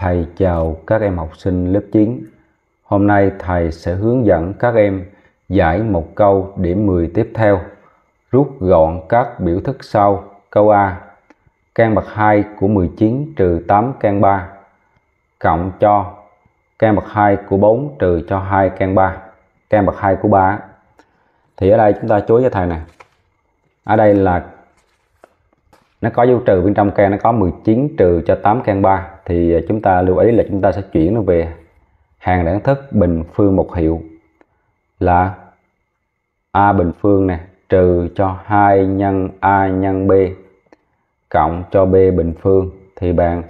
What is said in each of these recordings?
Thầy chào các em học sinh lớp 9. Hôm nay thầy sẽ hướng dẫn các em giải một câu điểm 10 tiếp theo. Rút gọn các biểu thức sau. Câu A. Căn bậc 2 của 19 trừ 8 căn 3 cộng cho căn bậc 2 của 4 trừ cho 2 căn 3. Căn bậc 2 của 3. Thì ở đây chúng ta chối ý cho thầy nè. Ở đây là nó có dấu trừ bên trong can nó có 19 trừ cho 8 can 3 thì à, chúng ta lưu ý là chúng ta sẽ chuyển nó về hàng đẳng thức bình phương một hiệu là a bình phương này trừ cho 2 nhân a nhân b cộng cho b bình phương thì bằng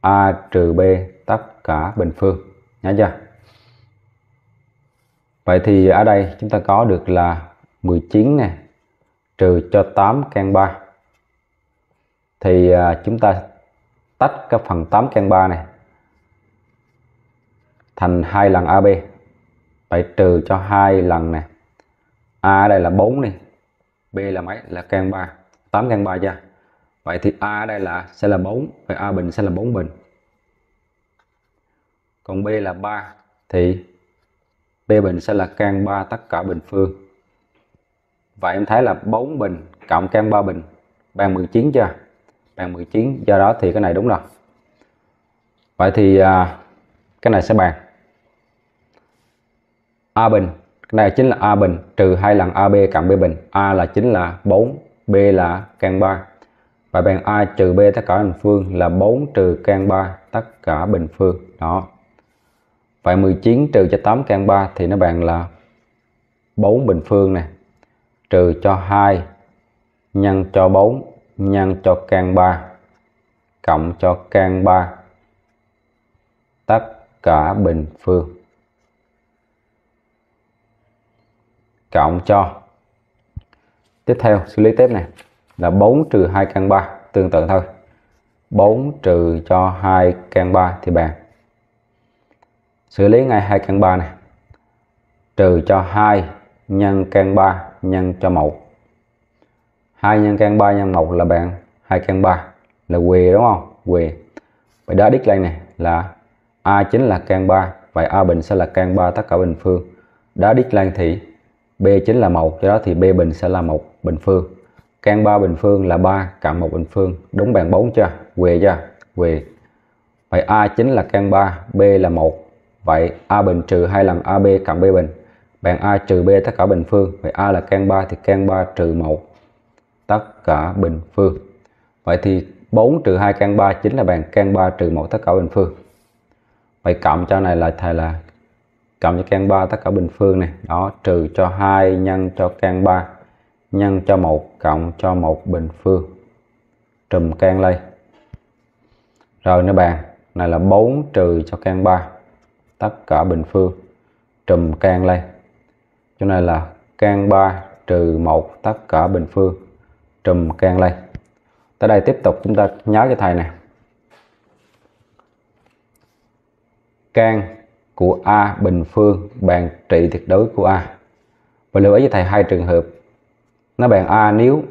a trừ b tất cả bình phương nhớ chưa vậy thì ở đây chúng ta có được là 19 này trừ cho 8 căn 3 thì à, chúng ta tách cái phần 8 căn 3 này thành hai lần AB phải trừ cho hai lần này A ở đây là 4 này B là mấy là căn 3 8 căn 3 chưa Vậy thì A đây là sẽ là 4 Vậy A bình sẽ là 4 bình Còn B là 3 Thì B bình sẽ là căn 3 tất cả bình phương và em thấy là 4 bình cộng căn 3 bình bằng 19 chưa bàn 19 do đó thì cái này đúng rồi vậy thì à, cái này sẽ bàn A bình cái này chính là A bình trừ hai lần AB cộng B bình A là chính là 4 B là căn 3 và bàn A trừ B tất cả bình phương là 4 trừ căn 3 tất cả bình phương đó vậy 19 trừ cho 8 căn 3 thì nó bằng là 4 bình phương này trừ cho 2 nhân cho 4 nhân cho căn 3 cộng cho căn 3 tất cả bình phương cộng cho tiếp theo xử lý tiếp này là 4 trừ 2 căn 3 tương tự thôi 4 trừ cho 2 căn 3 thì bằng xử lý ngay 2 căn 3 này trừ cho 2 nhân căn 3 nhân cho 1 2 nhân căn 3 nhân 1 là bạn 2 căn 3 là què đúng không què vậy đá đít lên này là A chính là căn 3 vậy A bình sẽ là căn 3 tất cả bình phương đá đít lên thì B chính là 1 do đó thì B bình sẽ là một bình phương căn 3 bình phương là 3 cộng một bình phương đúng bạn 4 chưa què chưa què vậy A chính là căn 3 B là 1 vậy A bình trừ 2 lần AB cộng B bình bạn A trừ B tất cả bình phương vậy A là căn 3 thì căn 3 trừ 1 tất cả bình phương vậy thì 4 trừ 2 căn 3 chính là bằng căn 3 trừ 1 tất cả bình phương vậy cộng cho này là thầy là cộng cho căn 3 tất cả bình phương này đó trừ cho 2 nhân cho căn 3 nhân cho 1 cộng cho 1 bình phương trùm căn lây rồi nữa bạn này là 4 trừ cho căn 3 tất cả bình phương trùm căn lây chỗ này là căn 3 trừ 1 tất cả bình phương trùm can lây tới đây tiếp tục chúng ta nhớ cho thầy nè can của A bình phương bàn trị tuyệt đối của A và lưu ý với thầy hai trường hợp nó bằng A nếu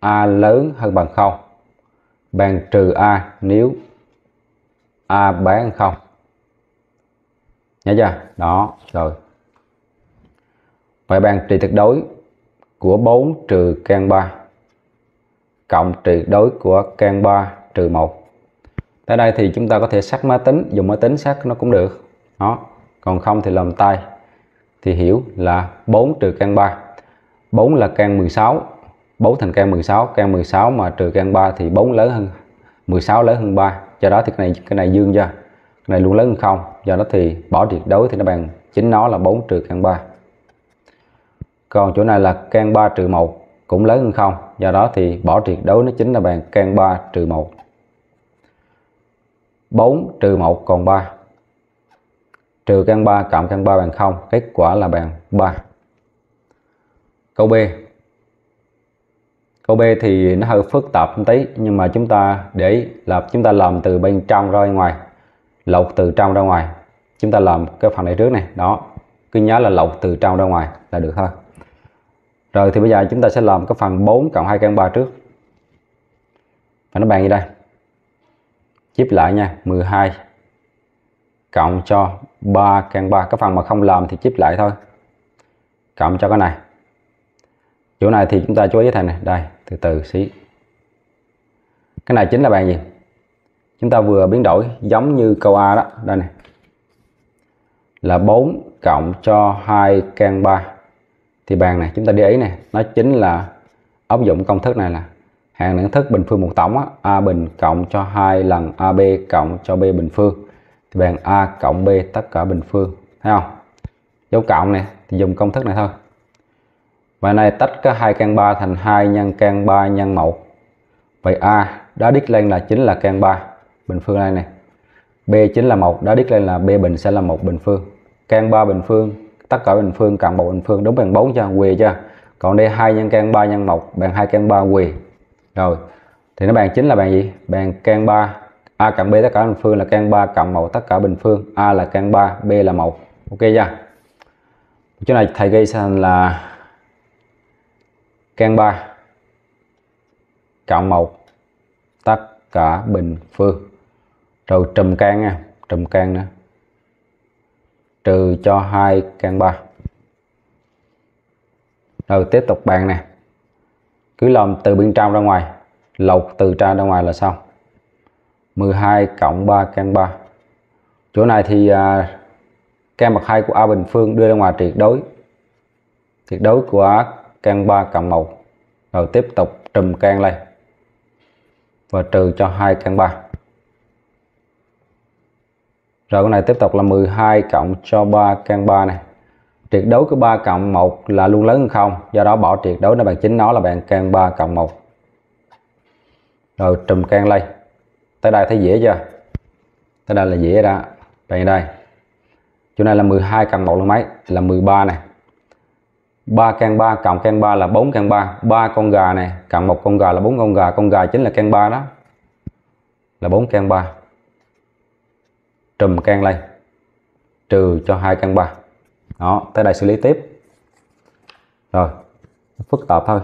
A lớn hơn bằng không bằng trừ A nếu A bé hơn không nhớ chưa đó rồi vậy bàn trị tuyệt đối của 4 trừ can 3 cộng trị đối của can 3 trừ 1 tới đây thì chúng ta có thể xác máy tính dùng máy tính xác nó cũng được đó còn không thì làm tay thì hiểu là 4 trừ can 3 4 là can 16 4 thành can 16 can 16 mà trừ can 3 thì 4 lớn hơn 16 lớn hơn 3 do đó thì cái này cái này dương ra này luôn lớn hơn không do đó thì bỏ tuyệt đối thì nó bằng chính nó là 4 trừ căn 3 còn chỗ này là can 3 trừ 1 cũng lớn hơn không do đó thì bỏ tuyệt đối nó chính là bằng can 3 trừ 1 4 trừ 1 còn 3 trừ căn 3 cộng căn 3 bằng 0 kết quả là bằng 3 câu B câu B thì nó hơi phức tạp một tí nhưng mà chúng ta để là chúng ta làm từ bên trong ra ngoài lột từ trong ra ngoài chúng ta làm cái phần này trước này đó cứ nhớ là lột từ trong ra ngoài là được thôi rồi thì bây giờ chúng ta sẽ làm cái phần 4 cộng 2 căn 3 trước. Và nó bằng gì đây. Chép lại nha, 12 cộng cho 3 căn 3. Cái phần mà không làm thì chép lại thôi. Cộng cho cái này. Chỗ này thì chúng ta chú ý thầy này, đây, từ từ xí. Cái này chính là bằng gì? Chúng ta vừa biến đổi giống như câu A đó, đây này. Là 4 cộng cho 2 căn 3 thì bàn này chúng ta để ý này nó chính là áp dụng công thức này là hàm đẳng thức bình phương một tổng á, a bình cộng cho hai lần ab cộng cho b bình phương thì bàn a cộng b tất cả bình phương thấy không dấu cộng này thì dùng công thức này thôi và này tách cái hai căn 3 thành 2 nhân căn 3 nhân 1 vậy a đá đít lên là chính là căn 3 bình phương này này b chính là một đá đít lên là b bình sẽ là một bình phương căn 3 bình phương tất cả bình phương cộng một bình phương đúng bằng 4 cho quỳ chưa còn đây hai nhân căn 3 nhân 1 bằng hai căn 3 quỳ rồi thì nó bằng chính là bằng gì bằng căn 3 a cộng b tất cả bình phương là căn 3 cộng 1 tất cả bình phương a là căn 3 b là 1 ok chưa chỗ này thầy gây thành là căn 3 cộng 1 tất cả bình phương rồi trùm căn nha trùm căn nữa trừ cho 2 căn 3 rồi tiếp tục bạn nè cứ làm từ bên trong ra ngoài lột từ trong ra ngoài là xong 12 cộng 3 căn 3 chỗ này thì à, căn bậc 2 của A Bình Phương đưa ra ngoài tuyệt đối tuyệt đối của căn 3 cộng 1 rồi tiếp tục trùm căn lên và trừ cho hai căn 3 rồi con này tiếp tục là 12 cộng cho 3 căn 3 này. Triệt đối của 3 cộng 1 là luôn lớn hơn 0, do đó bỏ triệt đối nó bằng chính nó là bằng căn 3 cộng 1. Rồi trùm can lây. Tới đây thấy dễ chưa? Tới đây là dễ đã. Đây đây. Chỗ này là 12 cộng 1 là mấy? Là 13 này. 3 can 3 cộng can 3 là 4 can 3 3 con gà này cộng một con gà là 4 con gà con gà chính là can 3 đó là 4 can 3 trùm can lây trừ cho hai căn ba đó tới đây xử lý tiếp rồi phức tạp thôi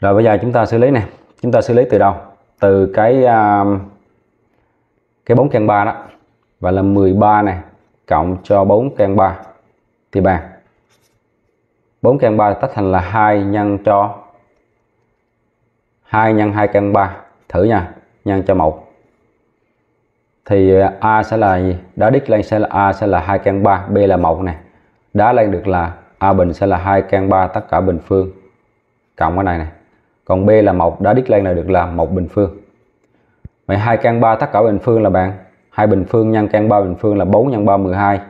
rồi bây giờ chúng ta xử lý nè chúng ta xử lý từ đâu từ cái uh, cái 4 căn 3 đó và là 13 này cộng cho 4 căn 3 thì bàn 4 căn 3 tách thành là 2 nhân cho 2 nhân 2 căn 3 thử nha nhân cho 1 thì à, A sẽ là gì? đá đít lên sẽ là A sẽ là 2 căn 3 B là 1 này đá lên được là A bình sẽ là 2 căn 3 tất cả bình phương cộng cái này này còn B là 1 đá đít lên là được là 1 bình phương vậy 2 căn 3 tất cả bình phương là bạn 2 bình phương nhân căn 3 bình phương là 4 nhân 3 12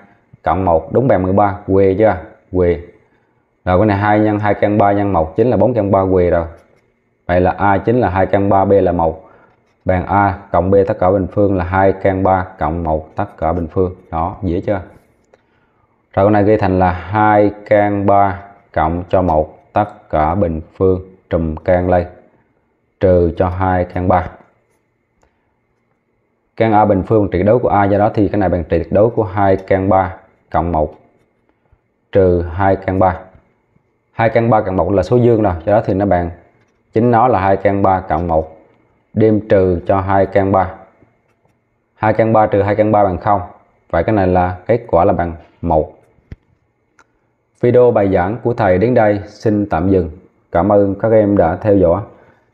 cộng 1 đúng bằng 13 quê chưa à? quê rồi cái này 2 nhân 2 căn 3 nhân 1 chính là 4 căn 3 quê rồi vậy là A chính là 2 căn 3 B là 1 bàn A cộng B tất cả bình phương là 2 căn 3 cộng 1 tất cả bình phương đó dễ chưa rồi con này ghi thành là 2 căn 3 cộng cho 1 tất cả bình phương trùm căn lây trừ cho 2 căn 3 căn A bình phương trị đối của A do đó thì cái này bằng trị tuyệt đối của 2 căn 3 cộng 1 trừ 2 căn 3 2 căn 3 cộng 1 là số dương rồi do đó thì nó bằng chính nó là 2 căn 3 cộng 1 đêm trừ cho hai căn 3 2 căn 3 trừ 2 căn 3 bằng 0 Vậy cái này là kết quả là bằng 1 Video bài giảng của thầy đến đây xin tạm dừng Cảm ơn các em đã theo dõi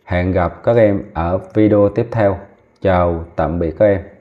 Hẹn gặp các em ở video tiếp theo Chào tạm biệt các em